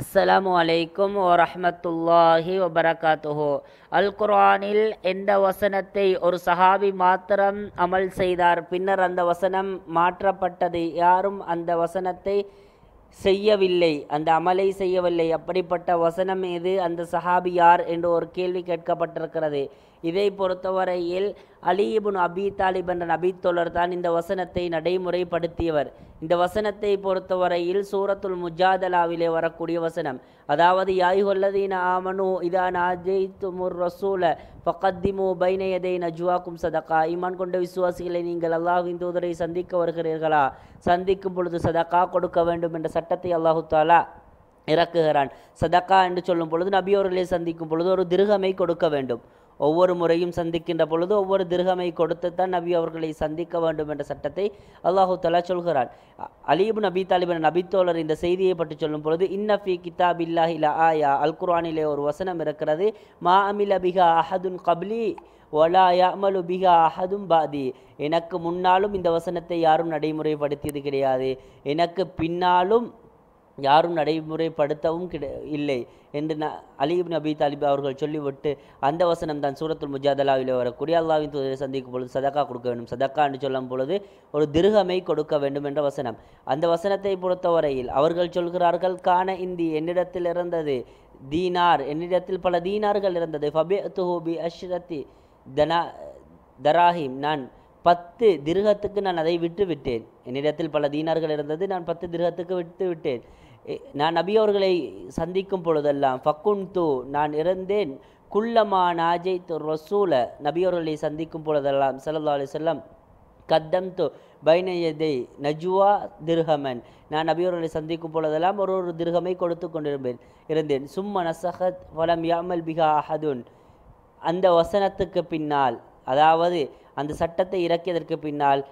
அஸ்ஸலாமு அலைக்கும் வரஹமத்துல்லாஹி வபரகாத்துஹோ அல் குர்ஆனில் எந்த வசனத்தை ஒரு சஹாபி மாத்திரம் அமல் செய்தார் பின்னர் அந்த வசனம் மாற்றப்பட்டது யாரும் அந்த வசனத்தை செய்யவில்லை அந்த அமலை செய்யவில்லை அப்படிப்பட்ட வசனம் எது அந்த சஹாபி யார் என்று ஒரு கேள்வி கேட்கப்பட்டிருக்கிறது இதை பொறுத்தவரையில் அலிபுன் அபி தாலிப் என்ற நபித்தொழர் தான் இந்த வசனத்தை நடைமுறைப்படுத்தியவர் இந்த வசனத்தை பொறுத்தவரையில் சூரத்துல் முஜாதலாவிலே வரக்கூடிய வசனம் அதாவது யாயுகொல்லதீன ஆமனு இதா நாஜெய்துமுர் ரசூல பக்கத்திமு பைனயதை நஜுவாக்கும் சதக்கா இமான் கொண்ட விசுவாசிகளை நீங்கள் அல்லாஹின் தூதரை சந்திக்க வருகிறீர்களா சந்திக்கும் பொழுது சதக்கா கொடுக்க வேண்டும் என்ற சட்டத்தை அல்லாஹு தாலா இறக்குகிறான் சதக்கா என்று சொல்லும் பொழுது நபியோர்களை சந்திக்கும் பொழுது ஒரு திருகமை கொடுக்க வேண்டும் ஒவ்வொரு முறையும் சந்திக்கின்ற பொழுது ஒவ்வொரு திருகமை கொடுத்துத்தான் நபி அவர்களை சந்திக்க வேண்டும் என்ற சட்டத்தை அல்லாஹு தலா சொல்கிறான் அலீபு நபி தாலிபன் நபித்தோழர் இந்த செய்தியை பற்றி சொல்லும் பொழுது இன்னஃபி கிதாப் இல்லாஹி ஆயா அல் குரானிலே ஒரு வசனம் இருக்கிறது மா அமில பிகா அஹதுன் கப்லி ஒலா யாமலு பிகா அஹதும் பாதி எனக்கு முன்னாலும் இந்த வசனத்தை யாரும் நடைமுறைப்படுத்தியது கிடையாது எனக்கு பின்னாலும் யாரும் நடைமுறைப்படுத்தவும் கிட இல்லை என்று ந அலிப் நபி தாலிப் அவர்கள் சொல்லிவிட்டு அந்த வசனம் தான் சூரத்துல் முஜாதலாவில் வரக்கூடிய அல்லாவின் தூதரை சந்திக்கும் பொழுது சதக்கா கொடுக்க வேண்டும் சதக்கா என்று சொல்லும் பொழுது ஒரு திருகமை கொடுக்க வேண்டும் என்ற வசனம் அந்த வசனத்தை பொறுத்தவரையில் அவர்கள் சொல்கிறார்கள் காண இந்தி என்னிடத்தில் இருந்தது தீனார் என்னிடத்தில் பல தீனார்கள் இருந்தது ஃபபே துஹூபி அஷ்ரத்தி தனா தராஹிம் நான் பத்து திருகத்துக்கு நான் அதை விட்டு விட்டேன் என்னிடத்தில் பல தீனார்கள் இருந்தது நான் பத்து திருகத்துக்கு விட்டு விட்டேன் நான் நபி அவர்களை சந்திக்கும் பொழுதெல்லாம் ஃபக்குன்து நான் இறந்தேன் குள்ளமா நாஜை ரசூல நபி அவர்களை சந்திக்கும் பொழுதெல்லாம் சல்லா அலி செல்லம் கத்தம் து பைனயதை நஜுவா திருஹமன் நான் நபியோர்களை சந்திக்கும் பொழுதெல்லாம் ஒரு ஒரு திருகமை கொடுத்து கொண்டிருந்தேன் இருந்தேன் சும்ம நசஹத் வலம் யாமல் பிகா அஹதுன் அந்த வசனத்துக்கு பின்னால் அதாவது அந்த சட்டத்தை இறக்கியதற்கு பின்னால்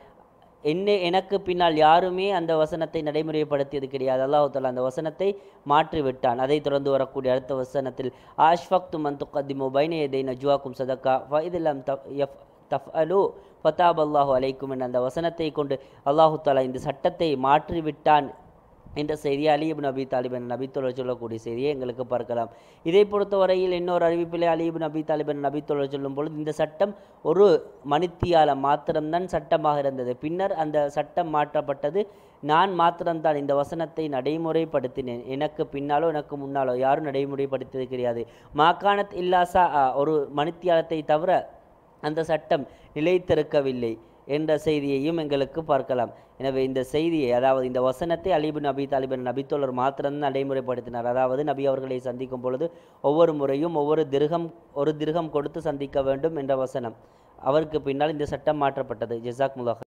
என்னை எனக்கு பின்னால் யாருமே அந்த வசனத்தை நடைமுறைப்படுத்தியது கிடையாது அல்லாஹால அந்த வசனத்தை மாற்றி விட்டான் அதை தொடர்ந்து வரக்கூடிய அடுத்த வசனத்தில் ஆஷ்ஃபக் துமன் துக்கதிமு பைனயதை நஜுவாக்கும் சதக்கா இதெல்லாம் எஃப் தஃப் அலு ஃபதாப் அல்லாஹு அலைக்கும் என்ற அந்த வசனத்தை கொண்டு அல்லாஹு தாலா இந்த சட்டத்தை மாற்றிவிட்டான் இந்த செய்தியை அலிபு நபி தாலிபன் நபி நபித்தோழர் சொல்லக்கூடிய செய்தியை எங்களுக்கு பார்க்கலாம் இதை பொறுத்தவரையில் இன்னொரு அறிவிப்பில் அலிபு நபி தாலிபன் நபித்தோழர் சொல்லும் பொழுது இந்த சட்டம் ஒரு மனித்தியால மாத்திரம்தான் சட்டமாக இருந்தது பின்னர் அந்த சட்டம் மாற்றப்பட்டது நான் மாத்திரம்தான் இந்த வசனத்தை நடைமுறைப்படுத்தினேன் எனக்கு பின்னாலோ எனக்கு முன்னாலோ யாரும் நடைமுறைப்படுத்தது கிடையாது மாகாணத் இல்லாசா ஒரு மனித்தியாலத்தை தவிர அந்த சட்டம் நிலைத்திருக்கவில்லை என்ற செய்தியையும் எங்களுக்கு பார்க்கலாம் எனவே இந்த செய்தியை அதாவது இந்த வசனத்தை அலிபின் நபி தாலிபன் நபித்தோழர் மாத்திரம் நடைமுறைப்படுத்தினார் அதாவது நபி அவர்களை சந்திக்கும் பொழுது ஒவ்வொரு முறையும் ஒவ்வொரு திருகம் ஒரு திருகம் கொடுத்து சந்திக்க வேண்டும் என்ற வசனம் அவருக்கு பின்னால் இந்த சட்டம் மாற்றப்பட்டது ஜிசாக் முலாஹ்